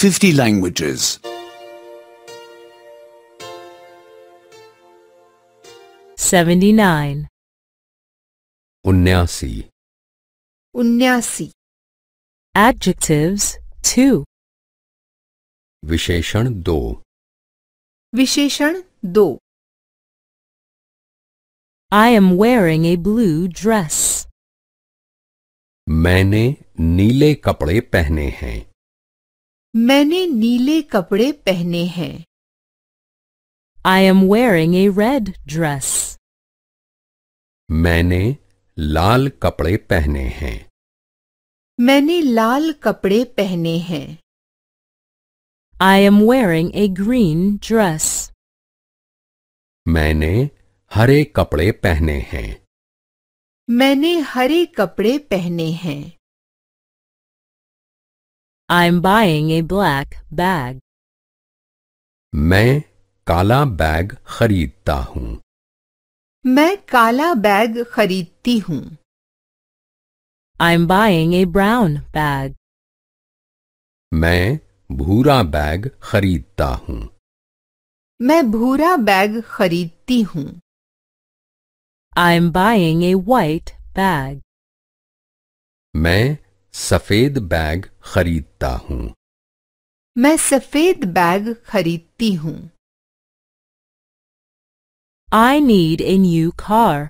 50 languages. 79 उन्यासी उन्यासी Adjectives 2 विशेषण दो विशेषण दो I am wearing a blue dress. मैंने नीले कपड़े पहने हैं मैंने नीले कपड़े पहने हैं I am wearing a red dress मैंने लाल कपड़े पहने हैं मैंने लाल कपड़े पहने हैं I am wearing a green dress मैंने हरे कपड़े पहने हैं मैंने हरे कपड़े पहने हैं I'm buying a black bag. मैं काला बैग खरीदता हूँ मैं काला बैग खरीदती हूँ I'm buying a brown bag. मैं भूरा बैग खरीदता हूँ मैं भूरा बैग खरीदती हूँ I'm buying a white bag. मैं सफेद बैग खरीदता हूँ मैं सफेद बैग खरीदती हूँ I need a new car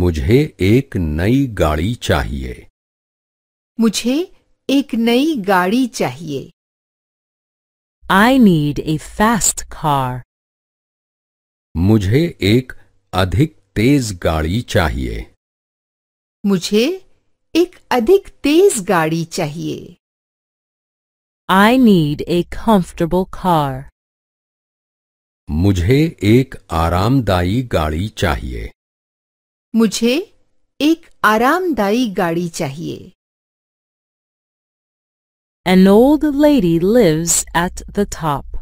मुझे एक नई गाड़ी चाहिए मुझे एक नई गाड़ी चाहिए I need a fast car मुझे एक अधिक तेज गाड़ी चाहिए मुझे एक अधिक तेज गाड़ी चाहिए I need a comfortable car मुझे एक आरामदायी गाड़ी चाहिए मुझे एक आरामदायी गाड़ी चाहिए An old lady lives at the top.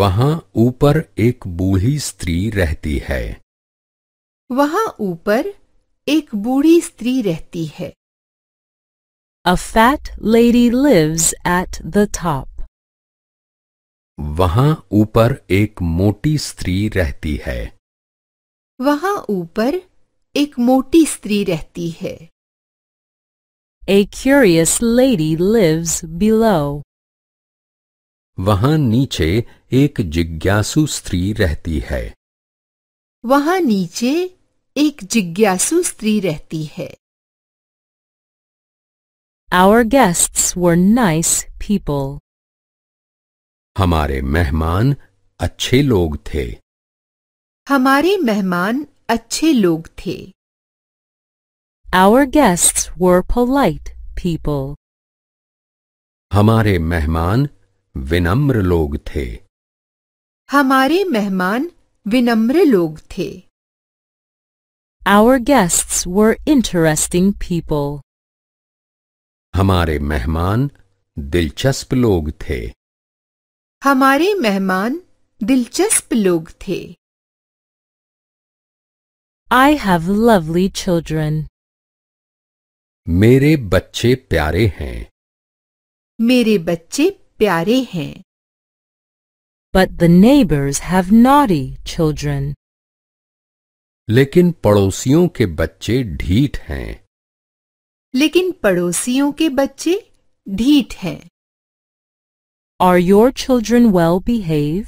वहां ऊपर एक बूढ़ी स्त्री रहती है वहां ऊपर एक बूढ़ी स्त्री रहती है A fat lady lives at the top. वहां ऊपर एक मोटी स्त्री रहती है वहां ऊपर एक मोटी स्त्री रहती है A curious lady lives below. वहां नीचे एक जिज्ञासु स्त्री रहती है वहां नीचे एक जिज्ञासु स्त्री रहती है Our guests were nice people. हमारे मेहमान अच्छे लोग थे हमारे मेहमान अच्छे लोग थे Our guests were polite people. हमारे मेहमान विनम्र लोग थे हमारे मेहमान विनम्र लोग थे Our guests were interesting people. हमारे मेहमान दिलचस्प लोग थे हमारे मेहमान दिलचस्प लोग थे I have lovely children. मेरे बच्चे प्यारे हैं मेरे बच्चे प्यारे हैं But the neighbors have naughty children. लेकिन पड़ोसियों के बच्चे ढीठ हैं लेकिन पड़ोसियों के बच्चे ढीठ हैं are your children well behave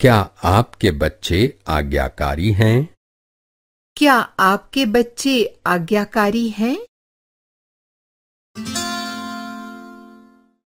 क्या आपके बच्चे आज्ञाकारी हैं क्या आपके बच्चे आज्ञाकारी हैं